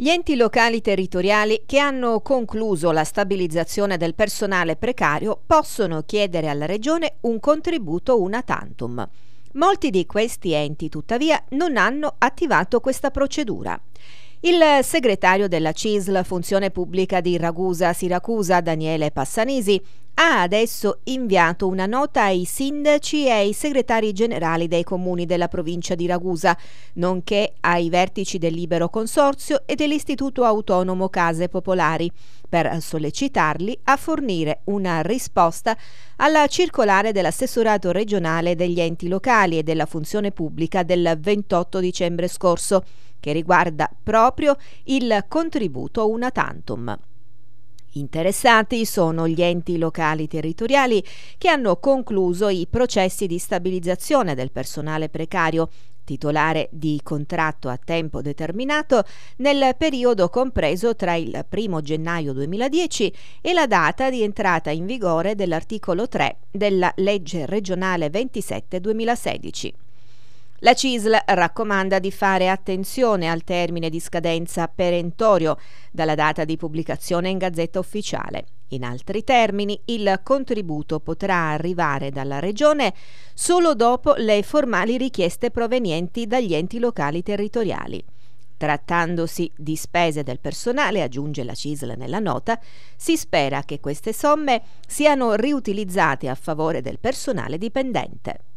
Gli enti locali territoriali che hanno concluso la stabilizzazione del personale precario possono chiedere alla Regione un contributo una tantum. Molti di questi enti, tuttavia, non hanno attivato questa procedura. Il segretario della CISL Funzione Pubblica di Ragusa Siracusa, Daniele Passanisi, ha adesso inviato una nota ai sindaci e ai segretari generali dei comuni della provincia di Ragusa, nonché ai vertici del Libero Consorzio e dell'Istituto Autonomo Case Popolari, per sollecitarli a fornire una risposta alla circolare dell'assessorato regionale degli enti locali e della funzione pubblica del 28 dicembre scorso, che riguarda proprio il contributo una tantum. Interessati sono gli enti locali territoriali che hanno concluso i processi di stabilizzazione del personale precario titolare di contratto a tempo determinato nel periodo compreso tra il 1 gennaio 2010 e la data di entrata in vigore dell'articolo 3 della legge regionale 27 2016. La CISL raccomanda di fare attenzione al termine di scadenza perentorio dalla data di pubblicazione in Gazzetta Ufficiale. In altri termini, il contributo potrà arrivare dalla Regione solo dopo le formali richieste provenienti dagli enti locali territoriali. Trattandosi di spese del personale, aggiunge la CISL nella nota, si spera che queste somme siano riutilizzate a favore del personale dipendente.